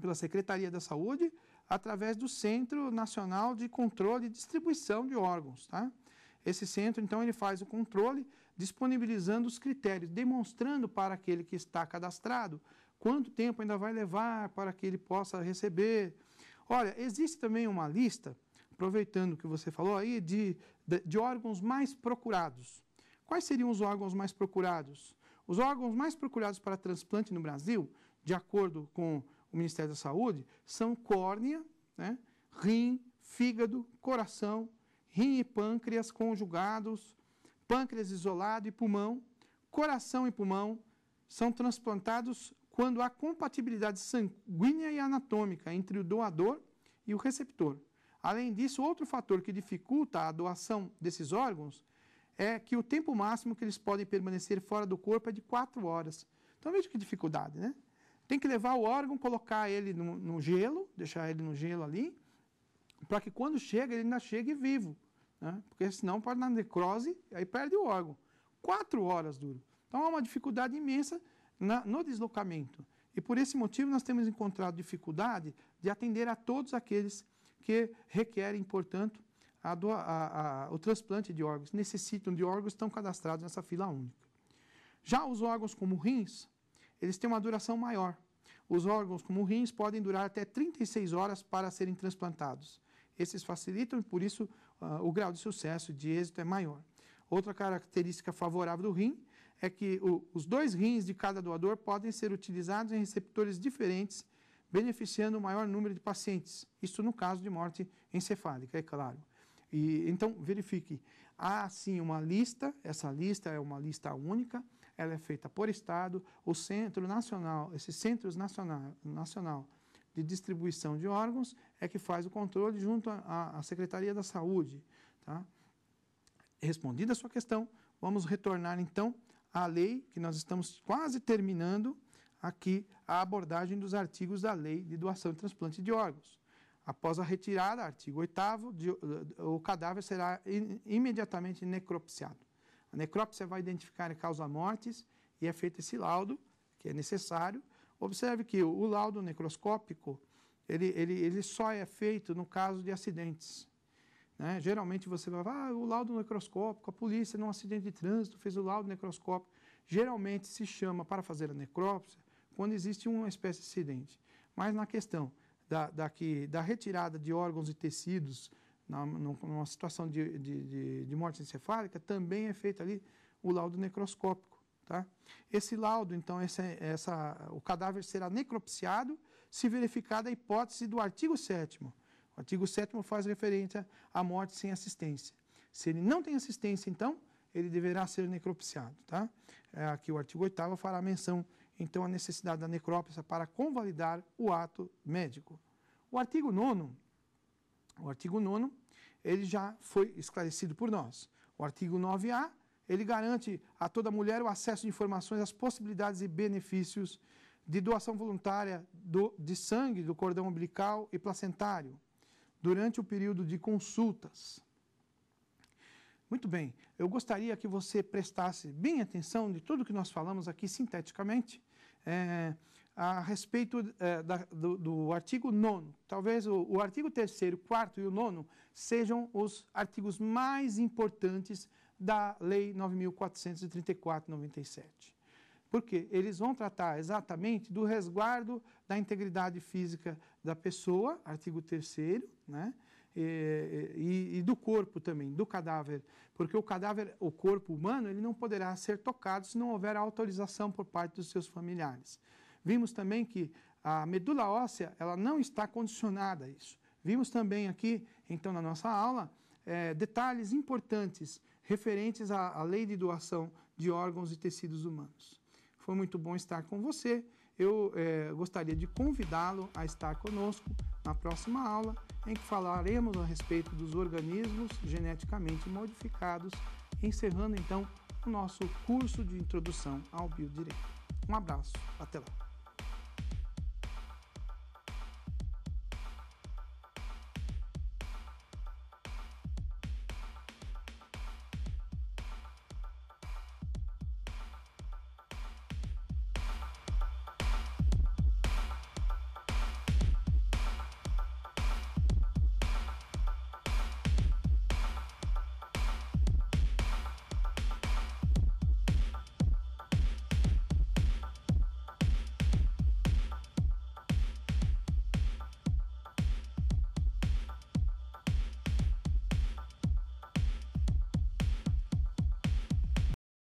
S1: pela Secretaria da Saúde através do Centro Nacional de Controle e Distribuição de Órgãos. Tá? Esse centro, então, ele faz o controle disponibilizando os critérios, demonstrando para aquele que está cadastrado quanto tempo ainda vai levar para que ele possa receber. Olha, existe também uma lista, aproveitando o que você falou aí, de, de, de órgãos mais procurados. Quais seriam os órgãos mais procurados? Os órgãos mais procurados para transplante no Brasil, de acordo com o Ministério da Saúde, são córnea, né, rim, fígado, coração, rim e pâncreas conjugados, pâncreas isolado e pulmão, coração e pulmão são transplantados quando há compatibilidade sanguínea e anatômica entre o doador e o receptor. Além disso, outro fator que dificulta a doação desses órgãos é que o tempo máximo que eles podem permanecer fora do corpo é de 4 horas. Então veja que dificuldade, né? Tem que levar o órgão, colocar ele no, no gelo, deixar ele no gelo ali, para que quando chega, ele ainda chegue vivo né? porque senão pode dar necrose, aí perde o órgão. Quatro horas duro Então há uma dificuldade imensa na, no deslocamento. E por esse motivo nós temos encontrado dificuldade de atender a todos aqueles que requerem, portanto, a a, a, o transplante de órgãos, necessitam de órgãos, estão cadastrados nessa fila única. Já os órgãos como rins, eles têm uma duração maior. Os órgãos como rins podem durar até 36 horas para serem transplantados. Esses facilitam, por isso ah, o grau de sucesso, de êxito é maior. Outra característica favorável do rim é que o, os dois rins de cada doador podem ser utilizados em receptores diferentes, beneficiando o maior número de pacientes. Isso no caso de morte encefálica, é claro. E, então, verifique. Há sim uma lista, essa lista é uma lista única, ela é feita por Estado, o Centro Nacional, esses centros nacional, nacional de distribuição de órgãos é que faz o controle junto à Secretaria da Saúde. Tá? Respondida a sua questão, vamos retornar então à lei que nós estamos quase terminando aqui a abordagem dos artigos da lei de doação e transplante de órgãos. Após a retirada, artigo 8 eh, o cadáver será imediatamente necropsiado. A necrópsia vai identificar a causa mortes e é feito esse laudo, que é necessário, Observe que o laudo necroscópico ele, ele, ele só é feito no caso de acidentes. Né? Geralmente você vai falar, ah, o laudo necroscópico, a polícia num acidente de trânsito fez o laudo necroscópico. Geralmente se chama para fazer a necrópsia quando existe uma espécie de acidente. Mas na questão da, da, que, da retirada de órgãos e tecidos na, numa situação de, de, de morte encefálica, também é feito ali o laudo necroscópico. Tá? Esse laudo, então, essa, é, essa, o cadáver será necropsiado se verificada a hipótese do artigo 7 O artigo 7 faz referência à morte sem assistência. Se ele não tem assistência, então, ele deverá ser necropsiado. Tá? É, aqui o artigo 8 fará menção, então, à necessidade da necrópsia para convalidar o ato médico. O artigo 9 o artigo 9 ele já foi esclarecido por nós. O artigo 9A ele garante a toda mulher o acesso de informações as possibilidades e benefícios de doação voluntária do, de sangue do cordão umbilical e placentário durante o período de consultas. Muito bem, eu gostaria que você prestasse bem atenção de tudo que nós falamos aqui sinteticamente é, a respeito é, da, do, do, artigo 9. Talvez o, o artigo 3, 4 e o 9 sejam os artigos mais importantes da Lei 9.434-97. Porque eles vão tratar exatamente do resguardo da integridade física da pessoa, artigo 3 né? E, e, e, do corpo também, do cadáver, porque o cadáver, o corpo humano, ele não poderá ser tocado se não houver autorização por parte dos seus familiares. Vimos também que a medula óssea, ela não está condicionada a isso. Vimos também aqui, então, na nossa aula, é, detalhes importantes referentes à, à lei de doação de órgãos e tecidos humanos. Foi muito bom estar com você. Eu é, gostaria de convidá-lo a estar conosco na próxima aula, em que falaremos a respeito dos organismos geneticamente modificados, encerrando então o nosso curso de introdução ao biodireito. Um abraço, até lá!